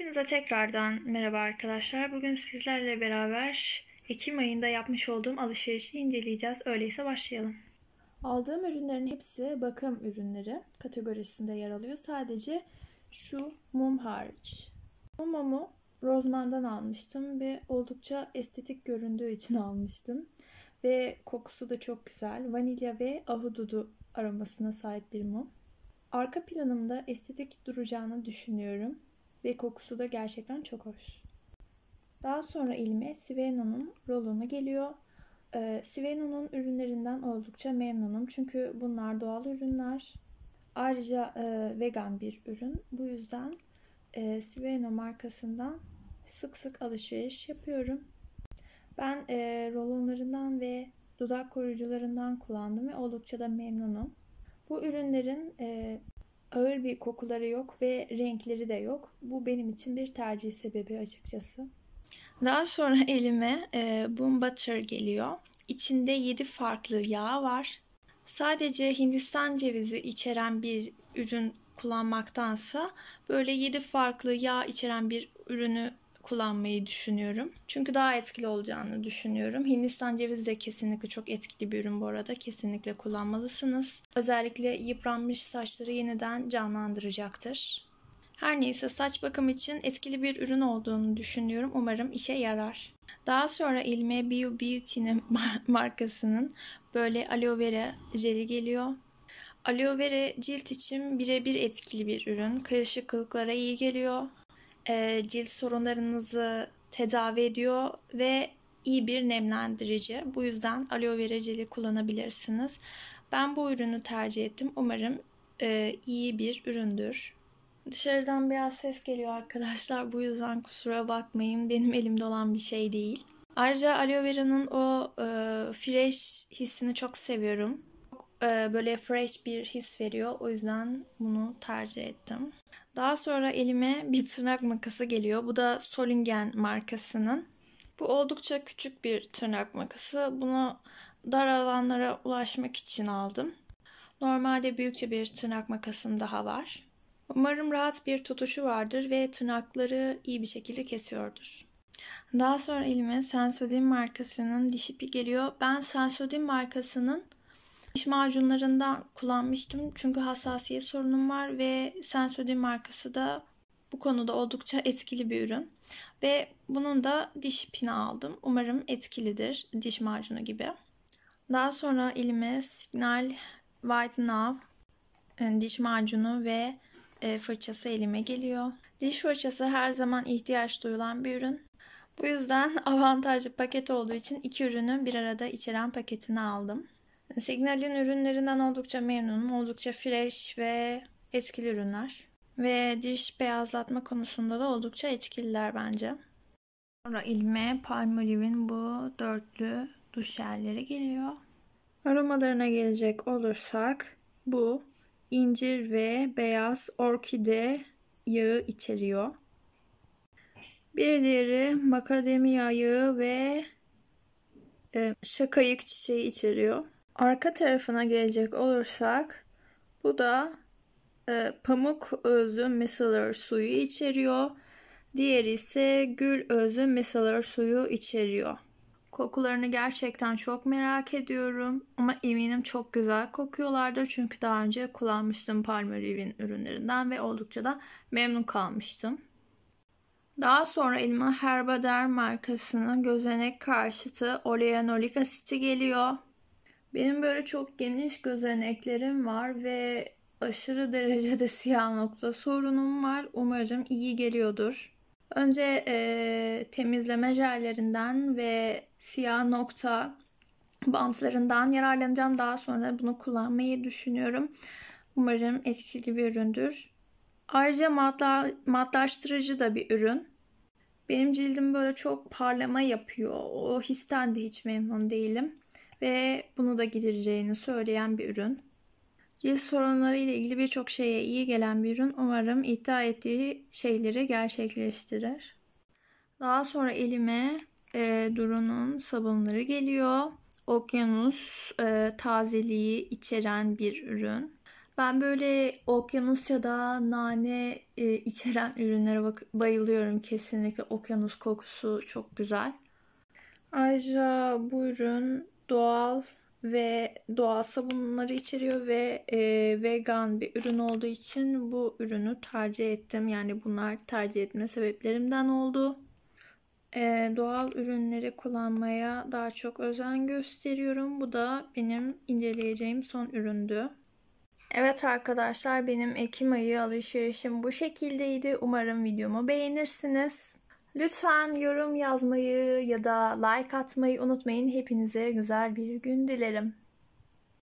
Hepinize tekrardan merhaba arkadaşlar. Bugün sizlerle beraber Ekim ayında yapmış olduğum alışverişi inceleyeceğiz. Öyleyse başlayalım. Aldığım ürünlerin hepsi bakım ürünleri kategorisinde yer alıyor. Sadece şu mum hariç. Bu mumu Rozman'dan almıştım ve oldukça estetik göründüğü için almıştım. Ve kokusu da çok güzel. Vanilya ve ahududu aromasına sahip bir mum. Arka planımda estetik duracağını düşünüyorum ve kokusu da gerçekten çok hoş. Daha sonra ilme Svenonun rolunu geliyor. E, ee, Siveno'nun ürünlerinden oldukça memnunum çünkü bunlar doğal ürünler. Ayrıca e, vegan bir ürün. Bu yüzden e, Siveno markasından sık sık alışveriş yapıyorum. Ben e, rolonlarından ve dudak koruyucularından kullandım ve oldukça da memnunum. Bu ürünlerin e, Ağır bir kokuları yok ve renkleri de yok. Bu benim için bir tercih sebebi açıkçası. Daha sonra elime e, Boom Butter geliyor. İçinde 7 farklı yağ var. Sadece Hindistan cevizi içeren bir ürün kullanmaktansa böyle 7 farklı yağ içeren bir ürünü kullanmayı düşünüyorum. Çünkü daha etkili olacağını düşünüyorum. Hindistan cevizi de kesinlikle çok etkili bir ürün bu arada. Kesinlikle kullanmalısınız. Özellikle yıpranmış saçları yeniden canlandıracaktır. Her neyse saç bakım için etkili bir ürün olduğunu düşünüyorum. Umarım işe yarar. Daha sonra ilme Bio Beauty'nin markasının böyle aloe vera jeli geliyor. Aloe vera cilt için birebir etkili bir ürün. Kırışıklıklara iyi geliyor e, cilt sorunlarınızı tedavi ediyor ve iyi bir nemlendirici. Bu yüzden aloe vera jeli kullanabilirsiniz. Ben bu ürünü tercih ettim. Umarım e, iyi bir üründür. Dışarıdan biraz ses geliyor arkadaşlar. Bu yüzden kusura bakmayın. Benim elimde olan bir şey değil. Ayrıca aloe vera'nın o e, fresh hissini çok seviyorum. E, böyle fresh bir his veriyor. O yüzden bunu tercih ettim. Daha sonra elime bir tırnak makası geliyor. Bu da Solingen markasının. Bu oldukça küçük bir tırnak makası. Bunu dar alanlara ulaşmak için aldım. Normalde büyükçe bir tırnak makasım daha var. Umarım rahat bir tutuşu vardır ve tırnakları iyi bir şekilde kesiyordur. Daha sonra elime Sensodyne markasının dişipi geliyor. Ben Sensodyne markasının Diş macunlarından kullanmıştım çünkü hassasiyet sorunum var ve Sensodyne markası da bu konuda oldukça etkili bir ürün. Ve bunun da diş pini aldım. Umarım etkilidir diş macunu gibi. Daha sonra elime Signal White Now e, diş macunu ve e, fırçası elime geliyor. Diş fırçası her zaman ihtiyaç duyulan bir ürün. Bu yüzden avantajlı paket olduğu için iki ürünü bir arada içeren paketini aldım. Signal'in ürünlerinden oldukça memnunum. Oldukça fresh ve eski ürünler. Ve diş beyazlatma konusunda da oldukça etkililer bence. Sonra ilme Palmolive'in bu dörtlü duş yerleri geliyor. Aromalarına gelecek olursak bu incir ve beyaz orkide yağı içeriyor. Bir diğeri makademi yağı ve e, şakayık çiçeği içeriyor. Arka tarafına gelecek olursak bu da e, pamuk özü micellar suyu içeriyor. Diğeri ise gül özü micellar suyu içeriyor. Kokularını gerçekten çok merak ediyorum ama eminim çok güzel kokuyorlardır çünkü daha önce kullanmıştım Palmolive'in ürünlerinden ve oldukça da memnun kalmıştım. Daha sonra elime Herbader markasının gözenek karşıtı oleanolik asiti geliyor. Benim böyle çok geniş gözeneklerim var ve aşırı derecede siyah nokta sorunum var. Umarım iyi geliyordur. Önce e, temizleme jellerinden ve siyah nokta bantlarından yararlanacağım. Daha sonra bunu kullanmayı düşünüyorum. Umarım etkili bir üründür. Ayrıca matla, matlaştırıcı da bir ürün. Benim cildim böyle çok parlama yapıyor. O histen de hiç memnun değilim ve bunu da gidireceğini söyleyen bir ürün. Cilt sorunları ile ilgili birçok şeye iyi gelen bir ürün umarım iddia ettiği şeyleri gerçekleştirir. Daha sonra elime e, Duru'nun sabunları geliyor. Okyanus e, tazeliği içeren bir ürün. Ben böyle okyanus ya da nane e, içeren ürünlere bak- bayılıyorum kesinlikle. Okyanus kokusu çok güzel. Ayrıca bu ürün doğal ve doğal sabunları içeriyor ve e, vegan bir ürün olduğu için bu ürünü tercih ettim. Yani bunlar tercih etme sebeplerimden oldu. E, doğal ürünleri kullanmaya daha çok özen gösteriyorum. Bu da benim inceleyeceğim son üründü. Evet arkadaşlar benim Ekim ayı alışverişim bu şekildeydi. Umarım videomu beğenirsiniz. Lütfen yorum yazmayı ya da like atmayı unutmayın. Hepinize güzel bir gün dilerim.